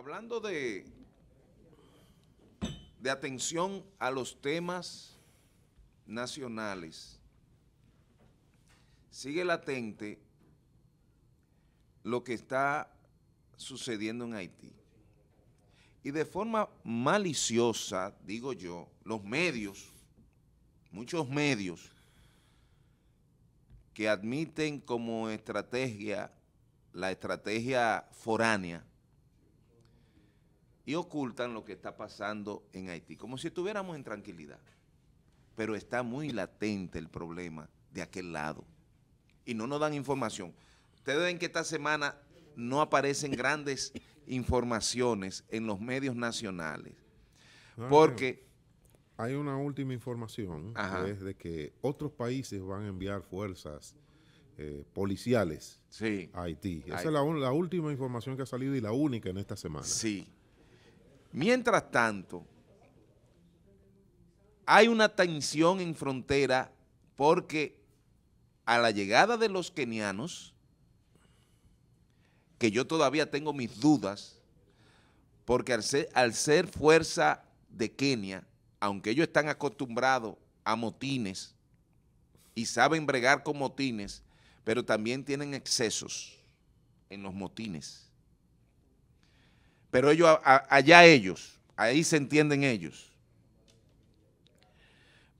hablando de, de atención a los temas nacionales, sigue latente lo que está sucediendo en Haití. Y de forma maliciosa, digo yo, los medios, muchos medios, que admiten como estrategia la estrategia foránea y ocultan lo que está pasando en Haití, como si estuviéramos en tranquilidad. Pero está muy latente el problema de aquel lado y no nos dan información. Ustedes ven que esta semana no aparecen grandes informaciones en los medios nacionales porque... Hay una última información, que es de que otros países van a enviar fuerzas eh, policiales a Haití. Esa es la, la, última información que ha salido y la única en esta semana. Sí, Mientras tanto, hay una tensión en frontera porque a la llegada de los kenianos, que yo todavía tengo mis dudas, porque al ser, fuerza de Kenia, aunque ellos están acostumbrados a motines y saben bregar con motines, pero también tienen excesos en los motines pero ellos, allá ellos, ahí se entienden ellos.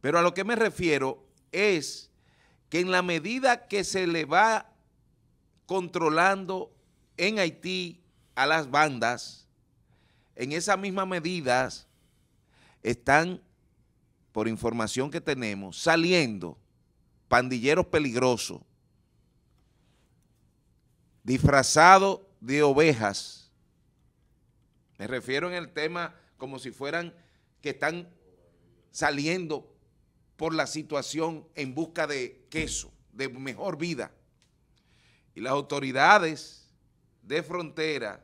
Pero a lo que me refiero es que en la medida que se le va controlando en Haití a las bandas, en esas mismas medidas están, por información que tenemos, saliendo pandilleros peligrosos, disfrazados de ovejas, me refiero en el tema como si fueran que están saliendo por la situación en busca de queso, de mejor vida. Y las autoridades de frontera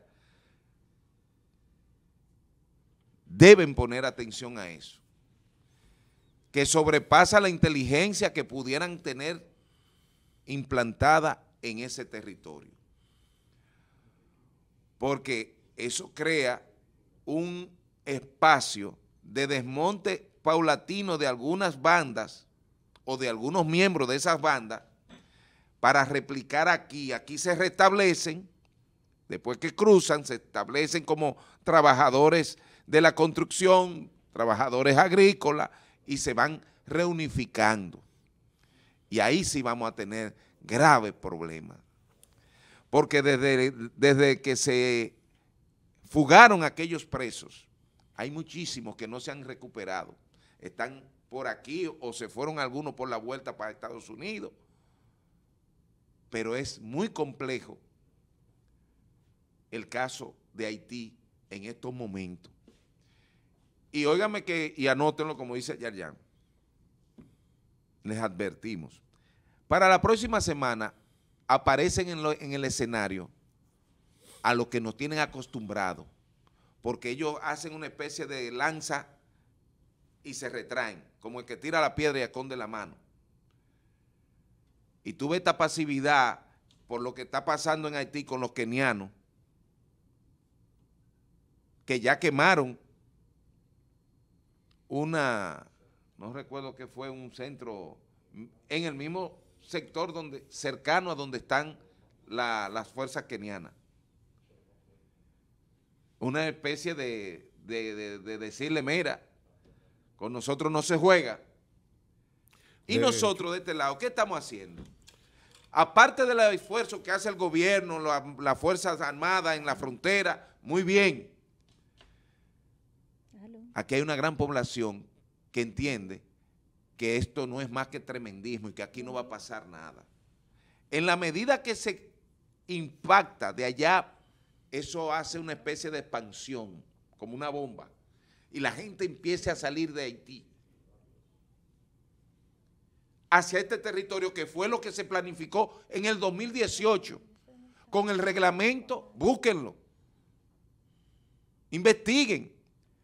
deben poner atención a eso, que sobrepasa la inteligencia que pudieran tener implantada en ese territorio. Porque eso crea un espacio de desmonte paulatino de algunas bandas o de algunos miembros de esas bandas para replicar aquí. Aquí se restablecen, después que cruzan, se establecen como trabajadores de la construcción, trabajadores agrícolas, y se van reunificando. Y ahí sí vamos a tener graves problemas. Porque desde, desde que se fugaron aquellos presos. Hay muchísimos que no se han recuperado. Están por aquí o se fueron algunos por la vuelta para Estados Unidos. Pero es muy complejo el caso de Haití en estos momentos. Y óigame que, y anótenlo como dice Yarjan, les advertimos. Para la próxima semana aparecen en el escenario a lo que nos tienen acostumbrados, porque ellos hacen una especie de lanza y se retraen, como el que tira la piedra y aconde la mano. Y tuve esta pasividad por lo que está pasando en Haití con los kenianos, que ya quemaron una, no recuerdo que fue un centro, en el mismo sector donde, cercano a donde están las fuerzas kenianas una especie de, decirle, mira, con nosotros no se juega. Y nosotros de este lado, ¿qué estamos haciendo? Aparte del esfuerzo que hace el gobierno, las Fuerzas Armadas en la frontera, muy bien. Aquí hay una gran población que entiende que esto no es más que tremendismo y que aquí no va a pasar nada. En la medida que se impacta de allá eso hace una especie de expansión, como una bomba, y la gente empiece a salir de Haití hacia este territorio, que fue lo que se planificó en el 2018, con el reglamento, búsquenlo, investiguen,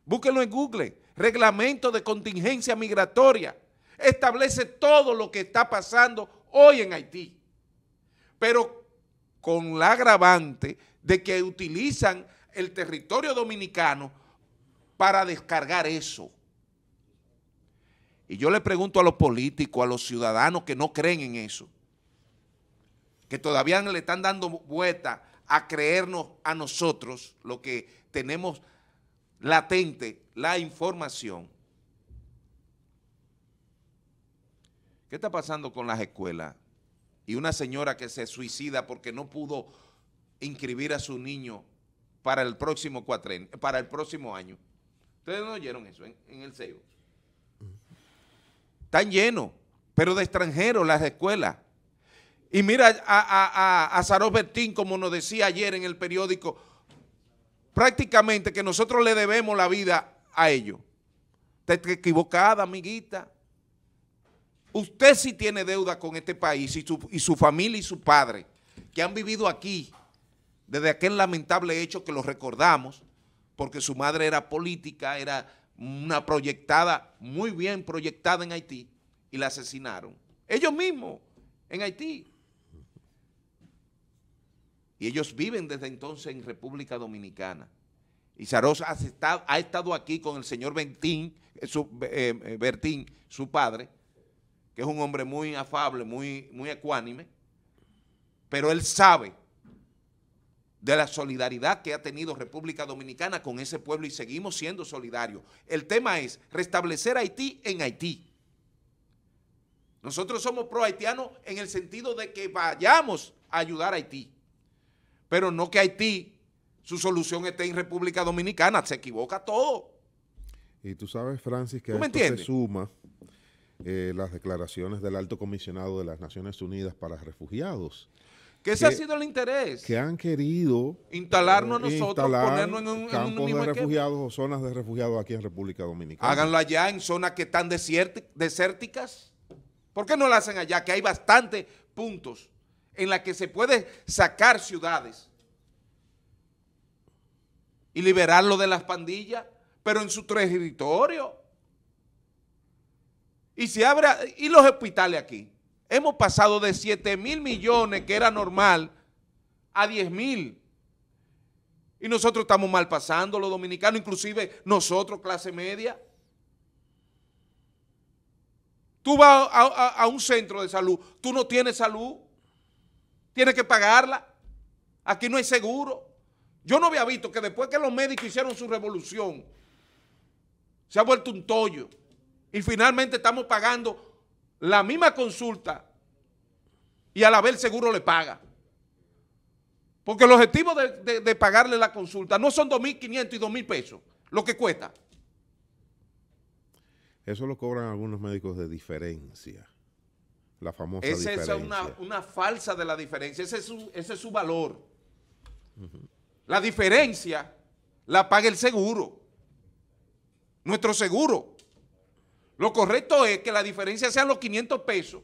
búsquenlo en Google, reglamento de contingencia migratoria, establece todo lo que está pasando hoy en Haití. Pero con la agravante de que utilizan el territorio dominicano para descargar eso. Y yo le pregunto a los políticos, a los ciudadanos que no creen en eso, que todavía le están dando vuelta a creernos a nosotros lo que tenemos latente, la información. ¿Qué está pasando con las escuelas? y una señora que se suicida porque no pudo inscribir a su niño para el próximo cuatren, para el próximo año. Ustedes no oyeron eso en, el CEO. Están llenos, pero de extranjeros las escuelas. Y mira a, a, Bertín, como nos decía ayer en el periódico, prácticamente que nosotros le debemos la vida a ellos. Está equivocada, amiguita. Usted sí tiene deuda con este país y su, familia y su padre, que han vivido aquí desde aquel lamentable hecho que lo recordamos, porque su madre era política, era una proyectada, muy bien proyectada en Haití, y la asesinaron. Ellos mismos, en Haití. Y ellos viven desde entonces en República Dominicana. Y Saros ha estado, ha estado aquí con el señor eh, eh, eh, Bertín, su padre, que es un hombre muy afable, muy, muy ecuánime, pero él sabe de la solidaridad que ha tenido República Dominicana con ese pueblo y seguimos siendo solidarios. El tema es restablecer Haití en Haití. Nosotros somos pro haitianos en el sentido de que vayamos a ayudar a Haití, pero no que Haití, su solución esté en República Dominicana, se equivoca todo. Y tú sabes, Francis, que se suma eh, las declaraciones del alto comisionado de las Naciones Unidas para Refugiados. ¿qué se ha sido el interés. Que han querido instalarnos eh, nosotros, ponernos en un, campo de refugiados o zonas de refugiados aquí en República Dominicana. Háganlo allá en zonas que están desérticas. ¿Por qué no lo hacen allá? Que hay bastantes puntos en los que se puede sacar ciudades y liberarlo de las pandillas, pero en su territorio. Y se abre, y los hospitales aquí. Hemos pasado de 7 mil millones, que era normal, a 10 mil. Y nosotros estamos mal pasando, los dominicanos, inclusive nosotros, clase media. Tú vas a, a un centro de salud, tú no tienes salud, tienes que pagarla. Aquí no hay seguro. Yo no había visto que después que los médicos hicieron su revolución, se ha vuelto un tollo. Y finalmente estamos pagando la misma consulta y a la vez el seguro le paga. Porque el objetivo de, pagarle la consulta no son 2.500 y 2.000 pesos, lo que cuesta. Eso lo cobran algunos médicos de diferencia. La famosa Esa es una, falsa de la diferencia. Ese es su, valor. La diferencia la paga el seguro. Nuestro seguro. Lo correcto es que la diferencia sean los 500 pesos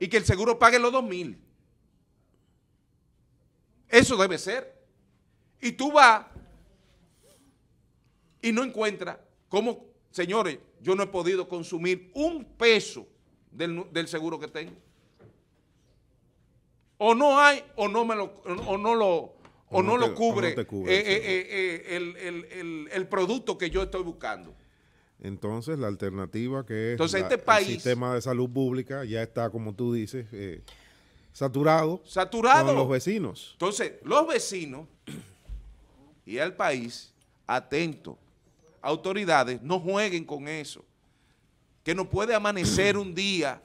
y que el seguro pague los 2.000. Eso debe ser. Y tú vas y no encuentras cómo, señores, yo no he podido consumir un peso del, seguro que tengo. O no hay, o no me lo, o no lo, o no, lo cubre, el producto que yo estoy buscando. Entonces, la alternativa que es este el sistema de salud pública ya está, como tú dices, eh, saturado, saturado los vecinos. Entonces, los vecinos y el país, atento, autoridades, no jueguen con eso. Que no puede amanecer un día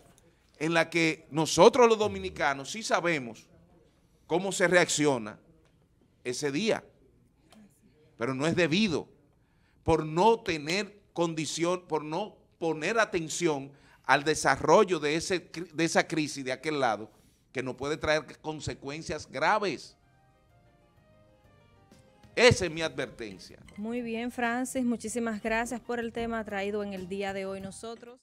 en la que nosotros los dominicanos sí sabemos cómo se reacciona ese día, pero no es debido por no tener condición, por no poner atención al desarrollo de, ese, de esa crisis de aquel lado, que nos puede traer consecuencias graves. Esa es mi advertencia. Muy bien, Francis. Muchísimas gracias por el tema traído en el día de hoy nosotros.